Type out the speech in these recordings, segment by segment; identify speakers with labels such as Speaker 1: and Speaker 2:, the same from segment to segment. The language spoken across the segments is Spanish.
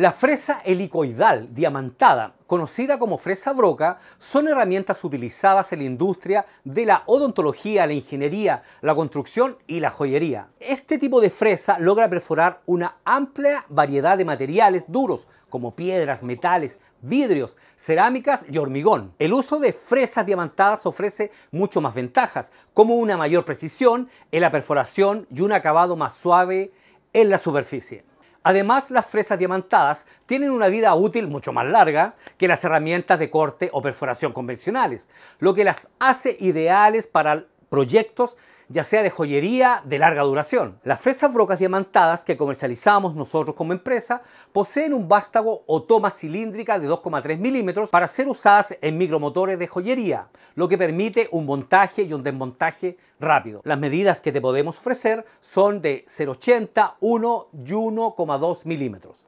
Speaker 1: La fresa helicoidal diamantada, conocida como fresa broca, son herramientas utilizadas en la industria de la odontología, la ingeniería, la construcción y la joyería. Este tipo de fresa logra perforar una amplia variedad de materiales duros como piedras, metales, vidrios, cerámicas y hormigón. El uso de fresas diamantadas ofrece mucho más ventajas, como una mayor precisión en la perforación y un acabado más suave en la superficie. Además, las fresas diamantadas tienen una vida útil mucho más larga que las herramientas de corte o perforación convencionales, lo que las hace ideales para proyectos ya sea de joyería de larga duración. Las fresas brocas diamantadas que comercializamos nosotros como empresa poseen un vástago o toma cilíndrica de 2,3 milímetros para ser usadas en micromotores de joyería, lo que permite un montaje y un desmontaje rápido. Las medidas que te podemos ofrecer son de 0,80, 1 y 1,2 milímetros.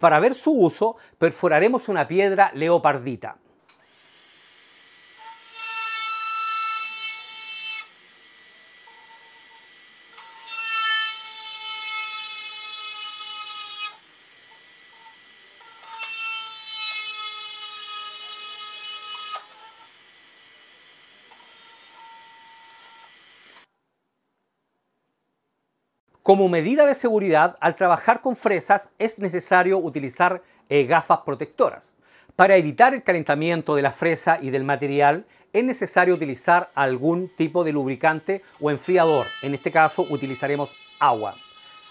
Speaker 1: Para ver su uso, perforaremos una piedra leopardita. Como medida de seguridad, al trabajar con fresas es necesario utilizar eh, gafas protectoras. Para evitar el calentamiento de la fresa y del material, es necesario utilizar algún tipo de lubricante o enfriador. En este caso utilizaremos agua.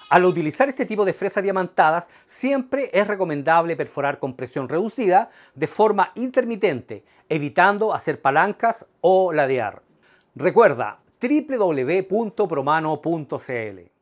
Speaker 1: Al utilizar este tipo de fresas diamantadas, siempre es recomendable perforar con presión reducida de forma intermitente, evitando hacer palancas o ladear. Recuerda www.promano.cl